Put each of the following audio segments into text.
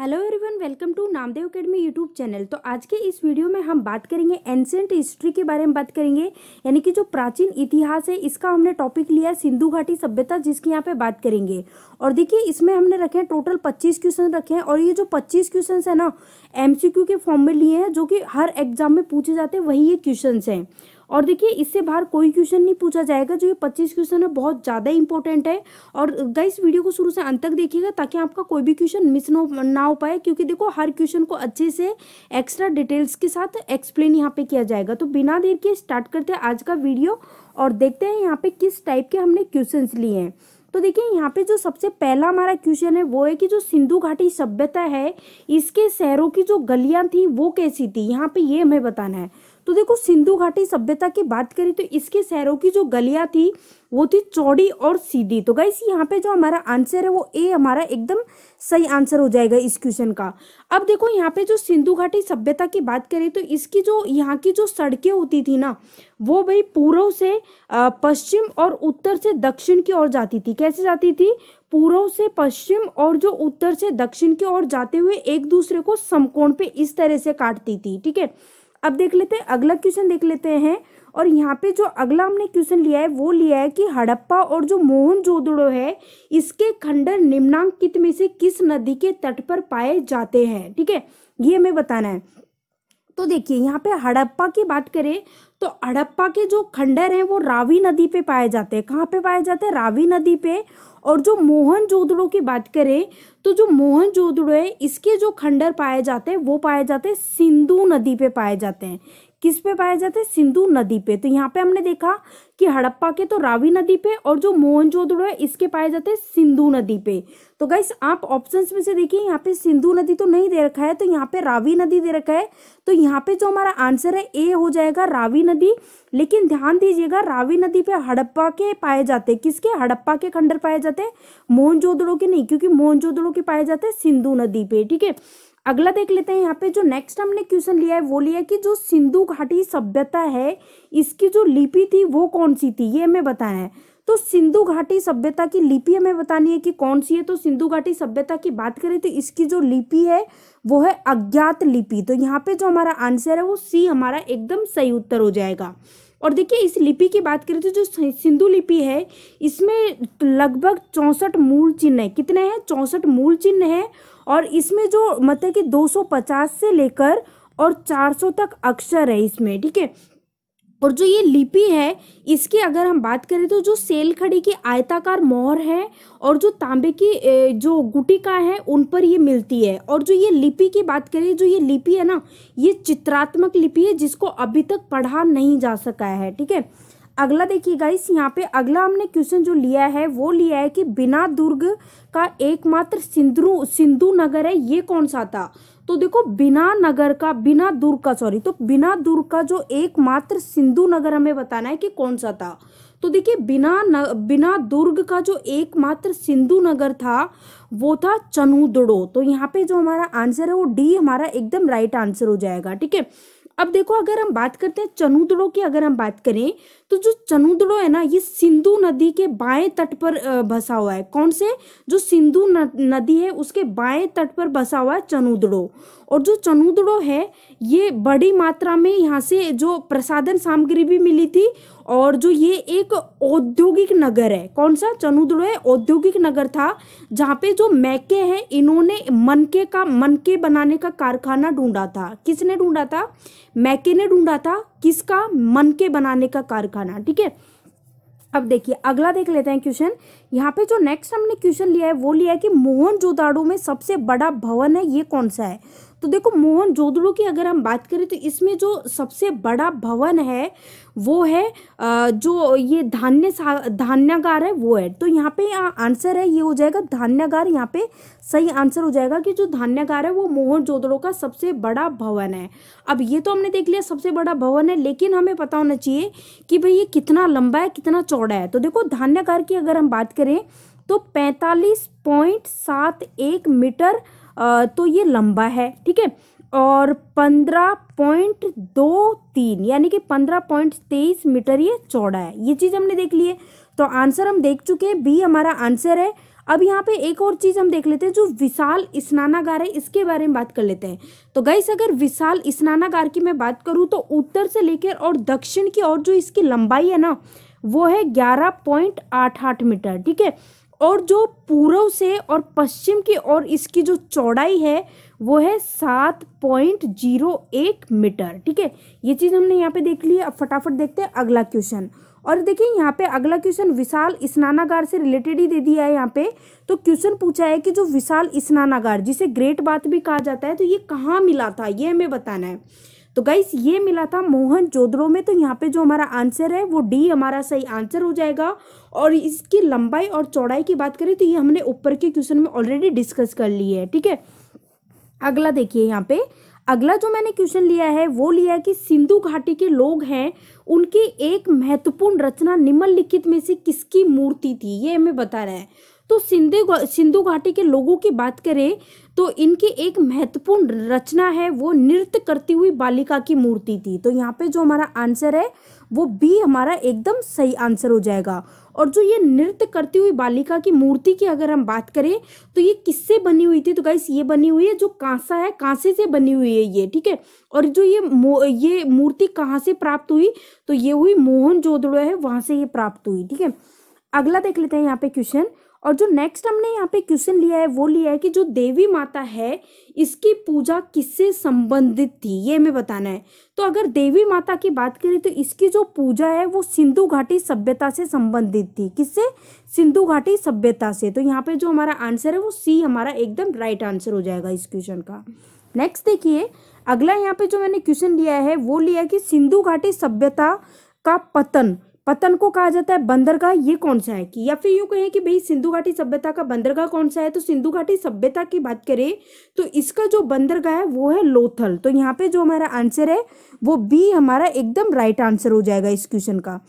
hello everyone welcome to Namdev academy YouTube channel तो आज के इस वीडियो में हम बात करेंगे एंसेंट हिस्ट्री के बारे में बात करेंगे यानी कि जो प्राचीन इतिहास है इसका हमने टॉपिक लिया है सिंधु घाटी सभ्यता जिसकी यहाँ पे बात करेंगे और देखिए इसमें हमने रखे हैं टोटल पच्चीस क्वेश्चन रखे हैं और ये जो पच्चीस क्वेश्चन है ना एम के फॉर्म में लिए हैं जो कि हर एग्जाम में पूछे जाते हैं वही ये क्वेश्चन हैं और देखिए इससे बाहर कोई क्वेश्चन नहीं पूछा जाएगा जो ये पच्चीस क्वेश्चन है बहुत ज़्यादा इंपॉर्टेंट है और गाइस वीडियो को शुरू से अंत तक देखिएगा ताकि आपका कोई भी क्वेश्चन मिस ना हो पाए क्योंकि देखो हर क्वेश्चन को अच्छे से एक्स्ट्रा डिटेल्स के साथ एक्सप्लेन यहाँ पे किया जाएगा तो बिना देर के स्टार्ट करते हैं आज का वीडियो और देखते हैं यहाँ पे किस टाइप के हमने क्वेश्चन लिए हैं तो देखिए यहाँ पे जो सबसे पहला हमारा क्वेश्चन है वो है कि जो सिंधु घाटी सभ्यता है इसके शहरों की जो गलियां थी वो कैसी थी यहाँ पे ये हमें बताना है तो देखो सिंधु घाटी सभ्यता की बात करें तो इसके शहरों की जो गलियां थी वो थी चौड़ी और सीधी तो गाइस यहाँ पे जो हमारा आंसर है वो ए हमारा एकदम सही आंसर हो जाएगा इस क्वेश्चन का अब देखो यहाँ पे जो सिंधु घाटी सभ्यता की बात करें तो इसकी जो यहाँ की जो सड़कें होती थी ना वो भाई पूर्व से पश्चिम और उत्तर से दक्षिण की ओर जाती थी कैसे जाती थी पूर्व से पश्चिम और जो उत्तर से दक्षिण की ओर जाते हुए एक दूसरे को समकोण पे इस तरह से काटती थी ठीक है अब देख लेते हैं अगला क्वेश्चन देख लेते हैं और यहाँ पे जो अगला हमने क्वेश्चन लिया है वो लिया है कि हड़प्पा और जो मोहन जोदड़ो है इसके खंडर निम्नांकित में से किस नदी के तट पर पाए जाते हैं ठीक है ये हमें बताना है तो देखिए यहाँ पे हड़प्पा की बात करें तो हड़प्पा के जो खंडर हैं वो रावी नदी पे पाए जाते हैं कहाँ पे पाए जाते हैं रावी नदी पे और जो मोहन जोदड़ो की बात करें तो जो मोहन जोदड़ो है इसके जो खंडर पाए जाते हैं वो पाए जाते हैं सिंधु नदी पे पाए जाते हैं किस पे पाए जाते हैं सिंधु नदी पे तो यहाँ पे हमने देखा कि हड़प्पा के तो रावी नदी पे और जो मोहनजोदड़ो है इसके पाए जाते हैं सिंधु नदी पे तो गाइस आप ऑप्शंस में से देखिए यहाँ पे सिंधु नदी तो नहीं दे रखा है तो यहाँ पे रावी नदी दे रखा है तो यहाँ पे जो हमारा आंसर है ए हो जाएगा रावी नदी लेकिन ध्यान दीजिएगा रावी नदी पे हड़प्पा के पाए जाते किसके हड़प्पा के खंडर पाए जाते हैं मोहनजोदड़ो के नहीं क्योंकि मोहनजोदड़ो के पाए जाते हैं सिंधु नदी पे ठीक है अगला देख लेते हैं यहाँ पे जो नेक्स्ट हमने क्वेश्चन लिया है वो लिया कि जो सिंधु घाटी सभ्यता है इसकी जो लिपि थी वो कौन सी थी ये हमें बताया है तो सिंधु घाटी सभ्यता की लिपि हमें बतानी है कि कौन सी है तो सिंधु घाटी सभ्यता की बात करें तो इसकी जो लिपि है वो है अज्ञात लिपि तो यहाँ पे जो हमारा आंसर है वो सी हमारा एकदम सही उत्तर हो जाएगा और देखिए इस लिपि की बात करें तो जो सिंधु लिपि है इसमें लगभग चौंसठ मूल चिन्ह है कितने हैं चौंसठ मूल चिन्ह है और इसमें जो मतलब कि 250 से लेकर और 400 तक अक्षर है इसमें ठीक है और जो ये लिपि है इसकी अगर हम बात करें तो जो सेल खड़ी की आयताकार मोहर है और जो तांबे की जो गुटिका है उन पर ये मिलती है और जो ये लिपि की बात करें जो ये लिपि है ना ये चित्रात्मक लिपि है जिसको अभी तक पढ़ा नहीं जा सका है ठीक है अगला देखिए गाइस यहाँ पे अगला हमने क्वेश्चन जो लिया है वो लिया है कि बिना दुर्ग का एकमात्र सिंधु सिंधु नगर है ये कौन सा था तो देखो बिना नगर का बिना दुर्ग का सॉरी तो बिना दुर्ग का जो एकमात्र सिंधु नगर हमें बताना है कि कौन सा था तो देखिए बिना न, बिना दुर्ग का जो एकमात्र सिंधु नगर था वो था चनुदड़ो तो यहाँ पे जो हमारा आंसर है वो डी हमारा एकदम राइट आंसर हो जाएगा ठीक है अब देखो अगर हम बात करते हैं चनुदड़ो की अगर हम बात करें तो जो चनुद्रो है ना ये सिंधु नदी के बाएं तट पर बसा हुआ है कौन से जो सिंधु नदी है उसके बाएं तट पर बसा हुआ है चनुद्रो और जो चनुद्रो है ये बड़ी मात्रा में यहाँ से जो प्रसादन सामग्री भी मिली थी और जो ये एक औद्योगिक नगर है कौन सा चनुद्रो है औद्योगिक नगर था जहाँ पे जो मैके हैं इन्होंने मनके का मनके बनाने का कारखाना ढूंढा था किसने ढूंढा था मैके ने ढूंढा था किसका मन के बनाने का कारखाना ठीक है अब देखिए अगला देख लेते हैं क्वेश्चन यहाँ पे जो नेक्स्ट हमने क्वेश्चन लिया है वो लिया है कि मोहन जोदाड़ो में सबसे बड़ा भवन है ये कौन सा है तो देखो मोहन जोदड़ो की अगर हम बात करें तो इसमें जो सबसे बड़ा भवन है वो है जो ये धान्य धान्यागार है वो है तो यहाँ पे आंसर है ये हो जाएगा धान्यागार यहाँ पे सही आंसर हो जाएगा कि जो धान्यागार है वो मोहन जोदड़ो का सबसे बड़ा भवन है अब ये तो हमने देख लिया सबसे बड़ा भवन है लेकिन हमें पता होना चाहिए कि भाई ये कितना लंबा है कितना चौड़ा है तो देखो धान्यागार की अगर हम बात करें करें तो पैंतालीस पॉइंट सात एक मीटर तो ये लंबा है ठीक है और पंद्रह पॉइंट दो तीन यानी कि पंद्रह पॉइंट तेईस मीटर ये चौड़ा है ये चीज़ हमने देख ली है तो आंसर हम देख चुके हैं बी हमारा आंसर है अब यहाँ पे एक और चीज़ हम देख लेते हैं जो विशाल स्नानागार है इसके बारे में बात कर लेते हैं तो गईस अगर विशाल स्नानागार की मैं बात करूँ तो उत्तर से लेकर और दक्षिण की और जो इसकी लंबाई है ना वो है ग्यारह पॉइंट आठ आठ मीटर ठीक है और जो पूर्व से और पश्चिम की और इसकी जो चौड़ाई है वो है सात पॉइंट जीरो एक मीटर ठीक है ये चीज़ हमने यहाँ पे देख ली है अब फटाफट देखते हैं अगला क्वेश्चन और देखिए यहाँ पे अगला क्वेश्चन विशाल स्नानागार से रिलेटेड ही दे दिया है यहाँ पे तो क्वेश्चन पूछा है कि जो विशाल स्नानागार जिसे ग्रेट बात भी कहा जाता है तो ये कहाँ मिला था ये हमें बताना है तो गाइस ये मिला था मोहन जोदड़ो में तो यहाँ पे जो हमारा आंसर है वो डी हमारा सही आंसर हो जाएगा और इसकी लंबाई और चौड़ाई की बात करें तो ये हमने ऊपर के क्वेश्चन में ऑलरेडी डिस्कस कर ली है ठीक है अगला देखिए यहाँ पे अगला जो मैंने क्वेश्चन लिया है वो लिया है कि सिंधु घाटी के लोग हैं उनकी एक महत्वपूर्ण रचना निम्नलिखित में से किसकी मूर्ति थी ये हमें बता रहा है तो सिंधु सिंधु घाटी के लोगों की बात करें तो इनकी एक महत्वपूर्ण रचना है वो नृत्य करती हुई बालिका की मूर्ति थी तो यहाँ पे जो हमारा आंसर है वो बी हमारा एकदम सही आंसर हो जाएगा और जो ये नृत्य करती हुई बालिका की मूर्ति की अगर हम बात करें तो ये किससे बनी हुई थी तो गाइस ये बनी हुई है जो कांसा है कांसे से बनी हुई है ये ठीक है और जो ये ये मूर्ति कहाँ से प्राप्त हुई तो ये हुई मोहन जोदड़ो है वहां से ये प्राप्त हुई ठीक है अगला देख लेते हैं यहाँ पे क्वेश्चन और जो नेक्स्ट हमने यहाँ पे क्वेश्चन लिया है वो लिया है कि जो देवी माता है इसकी पूजा किससे संबंधित थी ये हमें बताना है तो अगर देवी माता की बात करें तो इसकी जो पूजा है वो सिंधु घाटी सभ्यता से संबंधित थी किससे सिंधु घाटी सभ्यता से तो यहाँ पे जो हमारा आंसर है वो सी हमारा एकदम राइट आंसर हो जाएगा इस क्वेश्चन का नेक्स्ट देखिए अगला यहाँ पे जो मैंने क्वेश्चन लिया है वो लिया कि सिंधु घाटी सभ्यता का पतन पतन को कहा जाता है बंदरगाह ये कौन सा है कि या फिर यूँ कहें कि भाई सिंधु घाटी सभ्यता का बंदरगाह कौन सा है तो सिंधु घाटी सभ्यता की बात करें तो इसका जो बंदरगाह है वो है लोथल तो यहाँ पे जो हमारा आंसर है वो बी हमारा एकदम राइट आंसर हो जाएगा इस क्वेश्चन का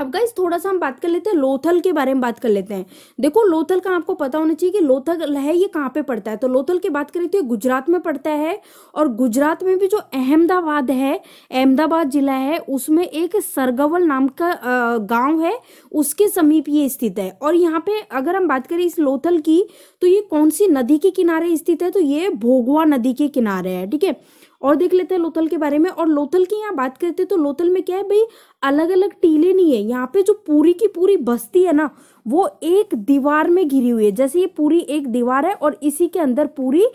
अब गाइस थोड़ा सा हम बात कर लेते हैं लोथल के बारे में बात कर लेते हैं देखो लोथल का आपको पता होना चाहिए कि लोथल है ये कहाँ पे पड़ता है तो लोथल की बात करें तो ये गुजरात में पड़ता है और गुजरात में भी जो अहमदाबाद है अहमदाबाद जिला है उसमें एक सरगवल नाम का गांव है उसके समीप ये स्थित है और यहाँ पे अगर हम बात करें इस लोथल की तो ये कौन सी नदी के किनारे स्थित है तो ये भोगवा नदी के किनारे है ठीक है और देख लेते हैं लोथल के बारे में और लोथल की यहाँ बात करते हैं तो लोथल में क्या है भाई अलग अलग टीले नहीं है यहाँ पे जो पूरी की पूरी बस्ती है ना वो एक दीवार में घिरी हुई है जैसे ये पूरी एक दीवार है और इसी के अंदर पूरी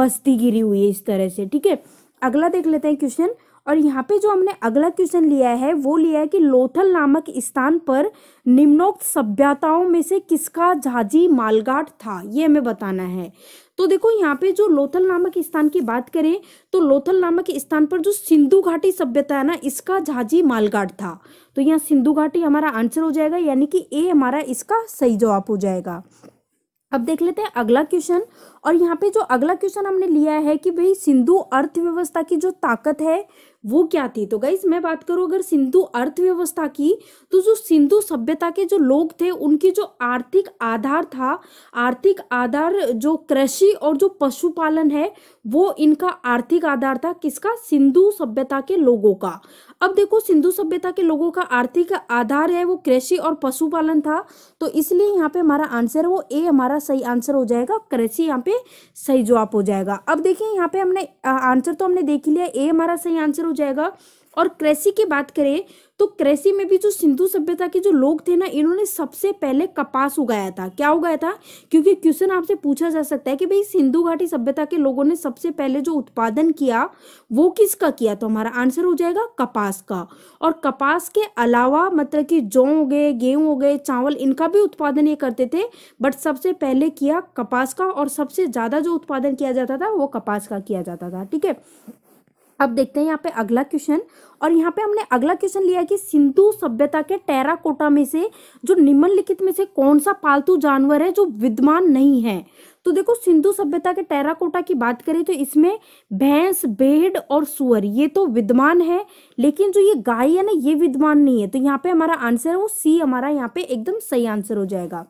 बस्ती घिरी हुई है इस तरह से ठीक है अगला देख लेते हैं क्वेश्चन और यहाँ पे जो हमने अगला क्वेश्चन लिया है वो लिया है कि लोथल नामक स्थान पर निम्नोक्त सभ्यताओं में से किसका झाजी मालगाट था ये हमें बताना है तो देखो यहाँ पे जो लोथल नामक स्थान की बात करें तो लोथल नामक स्थान पर जो सिंधु घाटी सभ्यता है ना इसका झाजी मालगाट था तो यहाँ सिंधु घाटी हमारा आंसर हो जाएगा यानी कि ए हमारा इसका सही जवाब हो जाएगा अब देख लेते हैं अगला क्वेश्चन और यहाँ पे जो अगला क्वेश्चन हमने लिया है कि भाई सिंधु अर्थव्यवस्था की जो ताकत है वो क्या थी तो गाइज मैं बात करूँ अगर सिंधु अर्थव्यवस्था की तो जो सिंधु सभ्यता के जो लोग थे उनकी जो आर्थिक आधार था आर्थिक आधार जो कृषि और जो पशुपालन है वो इनका आर्थिक आधार था किसका सिंधु सभ्यता के लोगों का अब देखो सिंधु सभ्यता के लोगों का आर्थिक आधार है वो कृषि और पशुपालन था तो इसलिए यहाँ पे हमारा आंसर वो ए हमारा सही आंसर हो जाएगा कृषि यहाँ पे सही जवाब हो जाएगा अब देखिए यहाँ पे हमने आंसर तो हमने देख लिया ए हमारा सही आंसर हो जाएगा और क्रेसी की बात करें तो क्रेसी में भी जो सिंधु सभ्यता के जो लोग थे ना इन्होंने सबसे पहले कपास उगाया था क्या उगाया था क्योंकि क्वेश्चन आपसे पूछा जा सकता है कि भाई सिंधु घाटी सभ्यता के लोगों ने सबसे पहले जो उत्पादन किया वो किसका किया तो हमारा आंसर हो जाएगा कपास का और कपास के अलावा मतलब कि जौ हो गए गेहूं हो गए चावल इनका भी उत्पादन ये करते थे बट सबसे पहले किया कपास का और सबसे ज़्यादा जो उत्पादन किया जाता था वो कपास का किया जाता था ठीक है अब देखते हैं यहाँ पे अगला क्वेश्चन और यहाँ पे हमने अगला क्वेश्चन लिया कि सिंधु सभ्यता के टेरा कोटा में से जो निम्नलिखित में से कौन सा पालतू जानवर है जो विद्यमान नहीं है तो देखो सिंधु सभ्यता के टेरा कोटा की बात करें तो इसमें भैंस भेड़ और सुअर ये तो विद्यमान है लेकिन जो ये गाय है ना ये विद्यमान नहीं है तो यहाँ पे हमारा आंसर है वो सी हमारा यहाँ पे एकदम सही आंसर हो जाएगा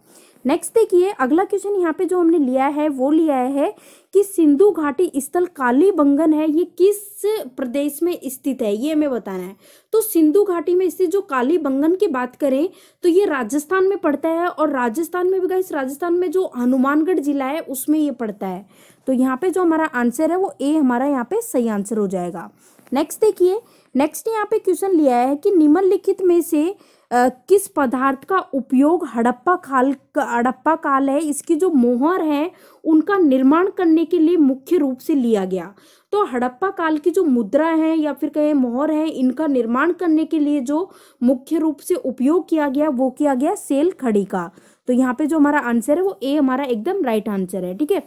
नेक्स्ट देखिए अगला क्वेश्चन यहाँ पे जो हमने लिया है वो लिया है कि सिंधु घाटी स्थल काली बंगन है ये किस प्रदेश में स्थित है ये हमें बताना है तो सिंधु घाटी में स्थित जो काली बंगन की बात करें तो ये राजस्थान में पड़ता है और राजस्थान में भी इस राजस्थान में जो हनुमानगढ़ जिला है उसमें ये पड़ता है तो यहाँ पे जो हमारा आंसर है वो ए हमारा यहाँ पे सही आंसर हो जाएगा नेक्स्ट देखिए नेक्स्ट यहाँ पे क्वेश्चन लिया है कि निम्नलिखित में से किस पदार्थ का उपयोग हड़प्पा काल हड़प्पा काल है इसकी जो मोहर है उनका निर्माण करने के लिए मुख्य रूप से लिया गया तो हड़प्पा काल की जो मुद्रा है या फिर कहें मोहर है इनका निर्माण करने के लिए जो मुख्य रूप से उपयोग किया गया वो किया गया सेल खड़ी का तो यहाँ पे जो हमारा आंसर है वो ए हमारा एकदम राइट आंसर है ठीक है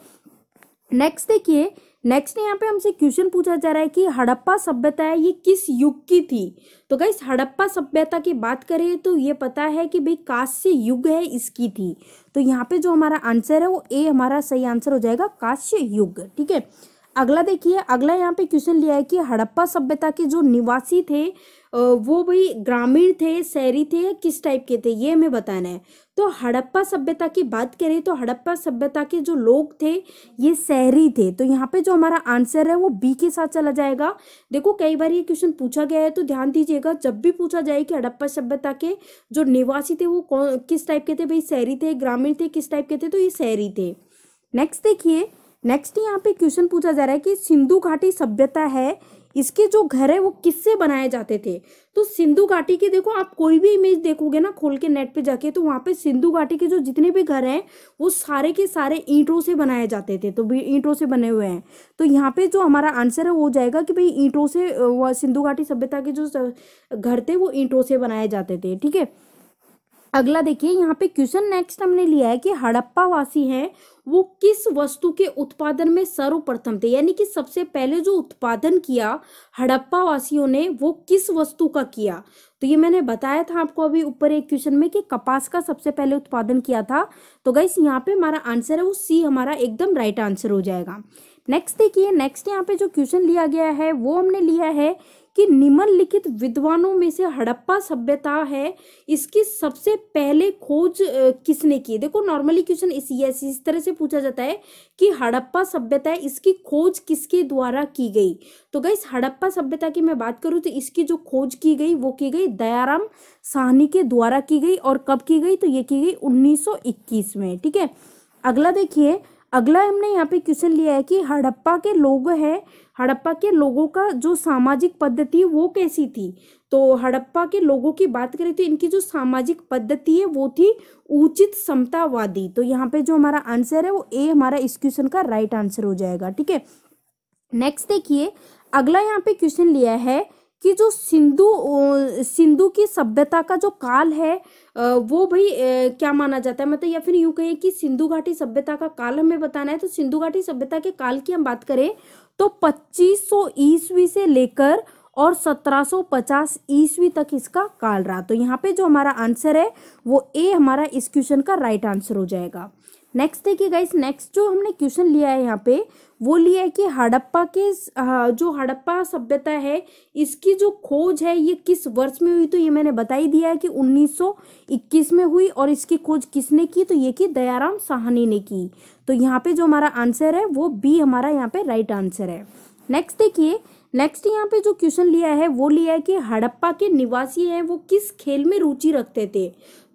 नेक्स्ट देखिए नेक्स्ट यहाँ पे हमसे क्वेश्चन पूछा जा रहा है कि हड़प्पा सभ्यता है ये किस युग की थी तो गई हड़प्पा सभ्यता की बात करें तो ये पता है कि भाई काश्य युग है इसकी थी तो यहाँ पे जो हमारा आंसर है वो ए हमारा सही आंसर हो जाएगा काश्य युग ठीक है अगला देखिए अगला यहाँ पे क्वेश्चन लिया है कि हड़प्पा सभ्यता के जो निवासी थे वो भाई ग्रामीण थे शहरी थे किस टाइप के थे ये हमें बताना है तो हड़प्पा सभ्यता की बात करें तो हड़प्पा सभ्यता के जो लोग थे ये शहरी थे तो यहाँ पे जो हमारा आंसर है वो बी के साथ चला जाएगा देखो कई बार ये क्वेश्चन पूछा गया है तो ध्यान दीजिएगा जब भी पूछा जाए कि हड़प्पा सभ्यता के जो निवासी थे वो कौन किस टाइप के थे भाई शहरी थे ग्रामीण थे किस टाइप के थे तो ये शहरी थे नेक्स्ट देखिए नेक्स्ट यहाँ पे क्वेश्चन पूछा जा रहा है कि सिंधु घाटी सभ्यता है इसके जो घर है वो किससे बनाए जाते थे तो सिंधु घाटी के देखो आप कोई भी इमेज देखोगे ना खोल के नेट पे जाके तो वहाँ पे सिंधु घाटी के जो जितने भी घर हैं वो सारे के सारे ईंटों से बनाए जाते थे तो ईंटों से बने हुए हैं तो यहाँ पे जो हमारा आंसर है वो हो जाएगा कि भाई ईंटों से सिंधु घाटी सभ्यता के जो घर थे वो ईंटों से बनाए जाते थे ठीक है अगला देखिए यहाँ पे क्वेश्चन नेक्स्ट हमने लिया है कि हड़प्पा वासी हैं वो किस वस्तु के उत्पादन में सर्वप्रथम थे यानी कि सबसे पहले जो उत्पादन किया हड़प्पा वासियों ने वो किस वस्तु का किया तो ये मैंने बताया था आपको अभी ऊपर एक क्वेश्चन में कि कपास का सबसे पहले उत्पादन किया था तो गाइस यहाँ पे हमारा आंसर है वो सी हमारा एकदम राइट आंसर हो जाएगा नेक्स्ट देखिए नेक्स्ट यहाँ पे जो क्वेश्चन लिया गया है वो हमने लिया है कि निम्नलिखित विद्वानों में से हड़प्पा सभ्यता है इसकी सबसे पहले खोज किसने की देखो नॉर्मली क्वेश्चन इस इस तरह से पूछा जाता है कि हड़प्पा सभ्यता है इसकी खोज किसके द्वारा की गई तो गई हड़प्पा सभ्यता की मैं बात करूँ तो इसकी जो खोज की गई वो की गई दयाराम साहनी के द्वारा की गई और कब की गई तो ये की गई उन्नीस में ठीक है अगला देखिए अगला हमने यहाँ पे क्वेश्चन लिया है कि हड़प्पा के लोग हैं हड़प्पा के लोगों का जो सामाजिक पद्धति वो कैसी थी तो हड़प्पा के लोगों की बात करें तो इनकी जो सामाजिक पद्धति है वो थी उचित समतावादी तो यहाँ पे जो हमारा आंसर है वो ए हमारा इस क्वेश्चन का राइट आंसर हो जाएगा ठीक है नेक्स्ट देखिए अगला यहाँ पे क्वेश्चन लिया है कि जो सिंधु सिंधु की सभ्यता का जो काल है वो भाई क्या माना जाता है मतलब या फिर यूँ कहें कि सिंधु घाटी सभ्यता का काल हमें बताना है तो सिंधु घाटी सभ्यता के काल की हम बात करें तो 2500 ईस्वी से लेकर और 1750 ईस्वी तक इसका काल रहा तो यहाँ पे जो हमारा आंसर है वो ए हमारा इस क्वेश्चन का राइट आंसर हो जाएगा नेक्स्ट देखिए गाइस नेक्स्ट जो हमने क्वेश्चन लिया है यहाँ पे वो लिया है कि हड़प्पा के हाँ, जो हड़प्पा सभ्यता है इसकी जो खोज है ये किस वर्ष में हुई तो ये मैंने बता ही दिया है कि 1921 में हुई और इसकी खोज किसने की तो ये की दयाराम साहनी ने की तो यहाँ पे जो हमारा आंसर है वो बी हमारा यहाँ पे राइट आंसर है नेक्स्ट देखिए नेक्स्ट यहाँ पे जो क्वेश्चन लिया है वो लिया है कि हड़प्पा के निवासी हैं वो किस खेल में रुचि रखते थे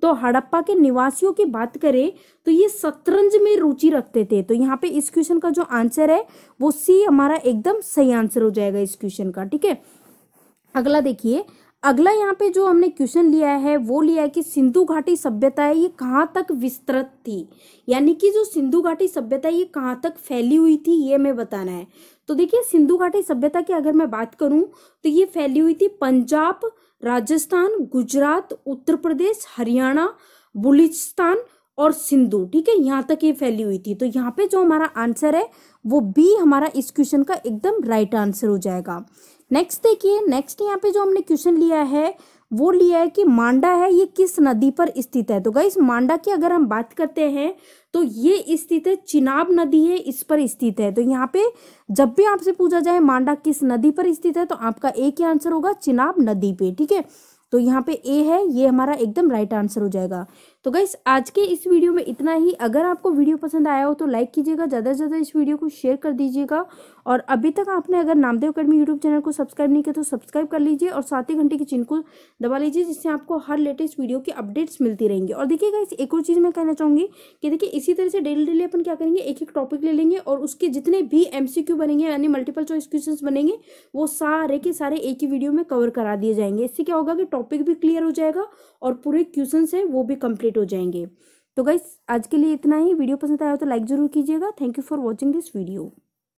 तो हड़प्पा के निवासियों की बात करें तो ये शतरंज में रुचि रखते थे तो यहाँ पे इस क्वेश्चन का जो आंसर है वो सी हमारा एकदम सही आंसर हो जाएगा इस क्वेश्चन का ठीक है अगला देखिए अगला यहाँ पे जो हमने क्वेश्चन लिया है वो लिया है कि सिंधु घाटी सभ्यता है ये कहाँ तक विस्तृत थी यानी कि जो सिंधु घाटी सभ्यता है ये कहाँ तक फैली हुई थी ये हमें बताना है तो देखिए सिंधु घाटी सभ्यता की अगर मैं बात करूं तो ये फैली हुई थी पंजाब राजस्थान गुजरात उत्तर प्रदेश हरियाणा बुलिस्तान और सिंधु ठीक है यहाँ तक ये फैली हुई थी तो यहाँ पे जो हमारा आंसर है वो बी हमारा इस क्वेश्चन का एकदम राइट आंसर हो जाएगा नेक्स्ट देखिए नेक्स्ट यहाँ पे जो हमने क्वेश्चन लिया है वो लिया है कि मांडा है ये किस नदी पर स्थित है तो गाइस मांडा की अगर हम बात करते हैं तो ये स्थित है चिनाब नदी है इस पर स्थित है तो यहाँ पे जब भी आपसे पूछा जाए मांडा किस नदी पर स्थित है तो आपका ए ही आंसर होगा चिनाब नदी पे ठीक है तो यहाँ पे ए है ये हमारा एकदम राइट आंसर हो जाएगा तो गाइस आज के इस वीडियो में इतना ही अगर आपको वीडियो पसंद आया हो तो लाइक कीजिएगा ज़्यादा से ज़्यादा इस वीडियो को शेयर कर दीजिएगा और अभी तक आपने अगर नामदेव अकेडमी यूट्यूब चैनल को सब्सक्राइब नहीं किया तो सब्सक्राइब कर लीजिए और साथ ही घंटे की चिन्ह को दबा लीजिए जिससे आपको हर लेटेस्ट वीडियो की अपडेट्स मिलती रहेंगी और देखिएगा इस एक और चीज़ मैं कहना चाहूँगी कि देखिए इसी तरह से डेली डेली अपन क्या करेंगे एक एक टॉपिक ले लेंगे और उसके जितने भी एम बनेंगे यानी मल्टीपल चॉइस क्वेश्चन बनेंगे वो सारे के सारे एक ही वीडियो में कवर करा दिए जाएंगे इससे क्या होगा कि टॉपिक भी क्लियर हो जाएगा और पूरे क्वेश्चन हैं वो भी कम्प्लीट कंप्लीट हो जाएंगे तो गाइस आज के लिए इतना ही वीडियो पसंद आया तो लाइक ज़रूर कीजिएगा thank you for watching this video